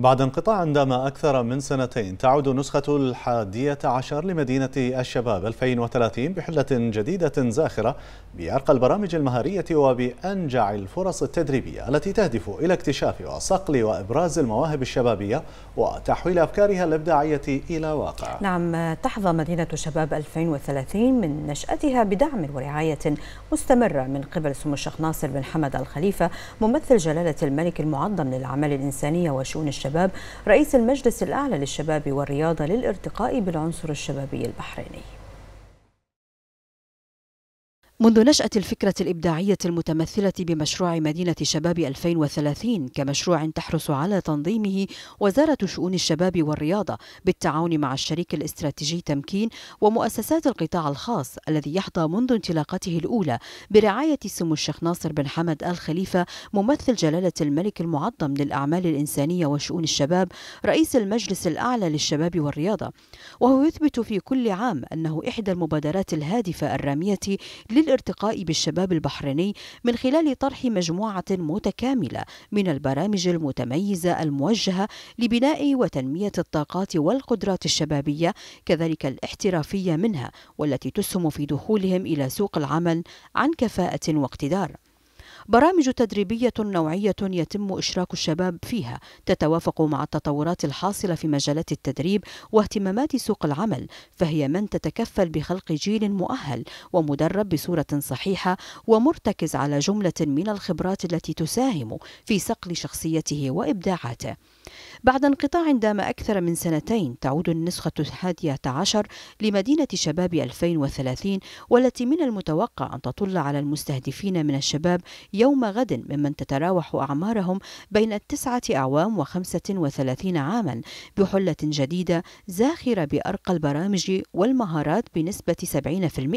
بعد انقطاع دام أكثر من سنتين تعود نسخة الحادية عشر لمدينة الشباب 2030 بحلة جديدة زاخرة بأرقى البرامج المهارية وبأنجع الفرص التدريبية التي تهدف إلى اكتشاف وصقل وإبراز المواهب الشبابية وتحويل أفكارها الإبداعية إلى واقع نعم تحظى مدينة الشباب 2030 من نشأتها بدعم ورعاية مستمرة من قبل سمو الشيخ ناصر بن حمد الخليفة ممثل جلالة الملك المعظم للأعمال الإنسانية وشؤون الشباب الشباب رئيس المجلس الأعلى للشباب والرياضة للارتقاء بالعنصر الشبابي البحريني منذ نشأة الفكرة الإبداعية المتمثلة بمشروع مدينة شباب 2030 كمشروع تحرص على تنظيمه وزارة شؤون الشباب والرياضة بالتعاون مع الشريك الاستراتيجي تمكين ومؤسسات القطاع الخاص الذي يحظى منذ انطلاقته الأولى برعاية سمو الشيخ ناصر بن حمد آل خليفة ممثل جلالة الملك المعظم للأعمال الإنسانية وشؤون الشباب رئيس المجلس الأعلى للشباب والرياضة وهو يثبت في كل عام أنه إحدى المبادرات الهادفة الرامية لل للارتقاء بالشباب البحريني من خلال طرح مجموعة متكاملة من البرامج المتميزة الموجهة لبناء وتنمية الطاقات والقدرات الشبابية كذلك الاحترافية منها والتي تسهم في دخولهم إلى سوق العمل عن كفاءة واقتدار برامج تدريبية نوعية يتم إشراك الشباب فيها تتوافق مع التطورات الحاصلة في مجالات التدريب واهتمامات سوق العمل فهي من تتكفل بخلق جيل مؤهل ومدرب بصورة صحيحة ومرتكز على جملة من الخبرات التي تساهم في صقل شخصيته وإبداعاته بعد انقطاع دام أكثر من سنتين تعود النسخة الحادية عشر لمدينة شباب 2030 والتي من المتوقع أن تطل على المستهدفين من الشباب يوم غد ممن تتراوح أعمارهم بين التسعة أعوام وخمسة وثلاثين عاما بحلة جديدة زاخرة بأرقى البرامج والمهارات بنسبة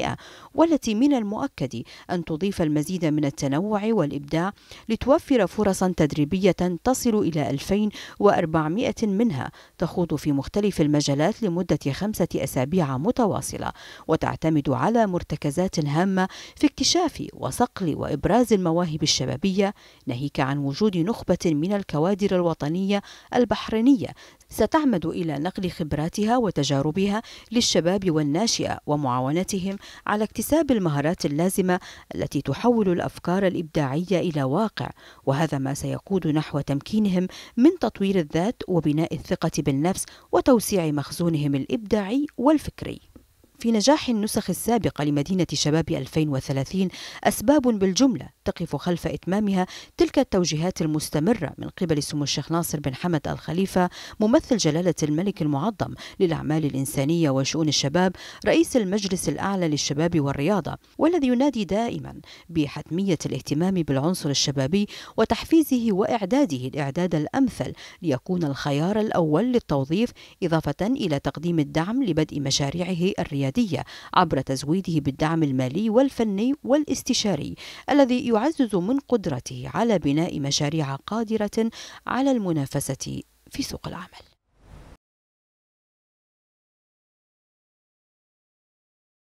70% والتي من المؤكد أن تضيف المزيد من التنوع والإبداع لتوفر فرصا تدريبية تصل إلى 2040 400 منها تخوض في مختلف المجالات لمدة خمسة أسابيع متواصلة وتعتمد على مرتكزات هامة في اكتشاف وصقل وإبراز المواهب الشبابية ناهيك عن وجود نخبة من الكوادر الوطنية البحرينية ستعمد إلى نقل خبراتها وتجاربها للشباب والناشئة ومعاونتهم على اكتساب المهارات اللازمة التي تحول الأفكار الإبداعية إلى واقع وهذا ما سيقود نحو تمكينهم من تطوير الذات الذات وبناء الثقة بالنفس وتوسيع مخزونهم الإبداعي والفكري في نجاح النسخ السابقة لمدينة شباب 2030 أسباب بالجملة تقف خلف إتمامها تلك التوجيهات المستمرة من قبل سمو الشيخ ناصر بن حمد الخليفة ممثل جلالة الملك المعظم للأعمال الإنسانية وشؤون الشباب رئيس المجلس الأعلى للشباب والرياضة والذي ينادي دائما بحتمية الاهتمام بالعنصر الشبابي وتحفيزه وإعداده الإعداد الأمثل ليكون الخيار الأول للتوظيف إضافة إلى تقديم الدعم لبدء مشاريعه الريادية البلدية عبر تزويده بالدعم المالي والفني والاستشاري الذي يعزز من قدرته على بناء مشاريع قادرة على المنافسة في سوق العمل